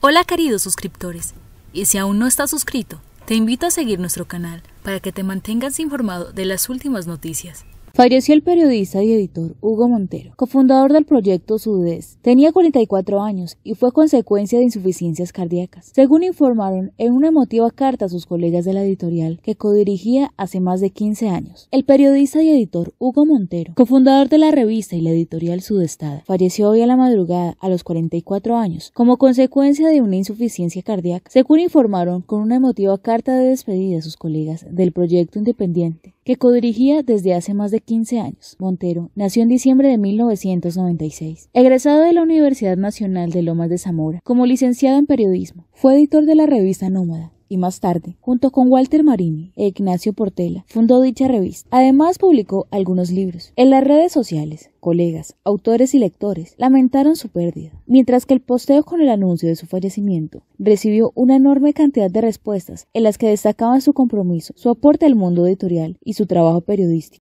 Hola queridos suscriptores, y si aún no estás suscrito, te invito a seguir nuestro canal para que te mantengas informado de las últimas noticias. Falleció el periodista y editor Hugo Montero, cofundador del proyecto Sudés. Tenía 44 años y fue consecuencia de insuficiencias cardíacas, según informaron en una emotiva carta a sus colegas de la editorial que codirigía hace más de 15 años. El periodista y editor Hugo Montero, cofundador de la revista y la editorial Sudestada, falleció hoy a la madrugada a los 44 años como consecuencia de una insuficiencia cardíaca, según informaron con una emotiva carta de despedida a sus colegas del proyecto independiente que codirigía desde hace más de 15 años. Montero nació en diciembre de 1996, egresado de la Universidad Nacional de Lomas de Zamora como licenciado en periodismo. Fue editor de la revista Nómada, y más tarde, junto con Walter Marini e Ignacio Portela, fundó dicha revista. Además publicó algunos libros. En las redes sociales, colegas, autores y lectores lamentaron su pérdida, mientras que el posteo con el anuncio de su fallecimiento recibió una enorme cantidad de respuestas en las que destacaban su compromiso, su aporte al mundo editorial y su trabajo periodístico.